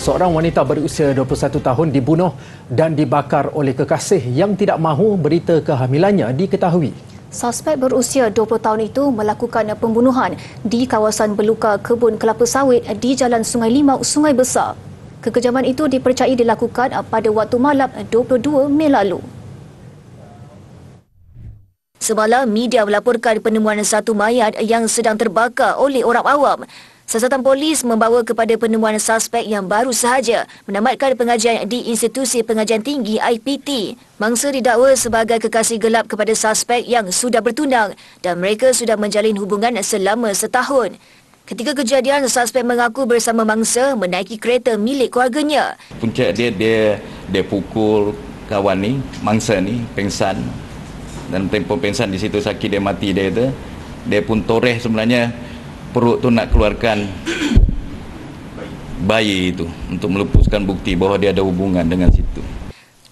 Seorang wanita berusia 21 tahun dibunuh dan dibakar oleh kekasih yang tidak mahu berita kehamilannya diketahui. Suspek berusia 20 tahun itu melakukan pembunuhan di kawasan Beluka Kebun Kelapa Sawit di Jalan Sungai Limau, Sungai Besar. Kekejaman itu dipercayai dilakukan pada waktu malam 22 Mei lalu. Semalam, media melaporkan penemuan satu mayat yang sedang terbakar oleh orang awam. Siasatan polis membawa kepada penemuan suspek yang baru sahaja menamatkan pengajian di Institusi Pengajian Tinggi IPT. Mangsa didakwa sebagai kekasih gelap kepada suspek yang sudah bertunang dan mereka sudah menjalin hubungan selama setahun. Ketika kejadian, suspek mengaku bersama mangsa menaiki kereta milik keluarganya. Punca dia, dia, dia pukul kawan ni, mangsa ni, pengsan. Dan tempoh pengsan di situ sakit dia mati dia tu. Dia pun toreh sebenarnya perut tu nak keluarkan bayi itu untuk melepaskan bukti bahawa dia ada hubungan dengan situ.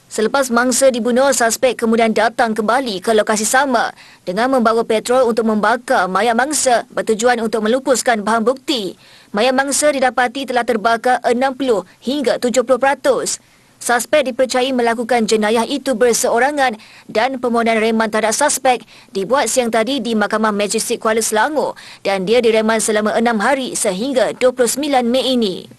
Selepas mangsa dibunuh, suspek kemudian datang kembali ke lokasi sama dengan membawa petrol untuk membakar mayat mangsa bertujuan untuk melupuskan bahan bukti. Mayat mangsa didapati telah terbakar 60 hingga 70 peratus. Suspek dipercayai melakukan jenayah itu berseorangan dan permohonan reman terhadap suspek dibuat siang tadi di Mahkamah Majestik Kuala Selangor dan dia direman selama enam hari sehingga 29 Mei ini.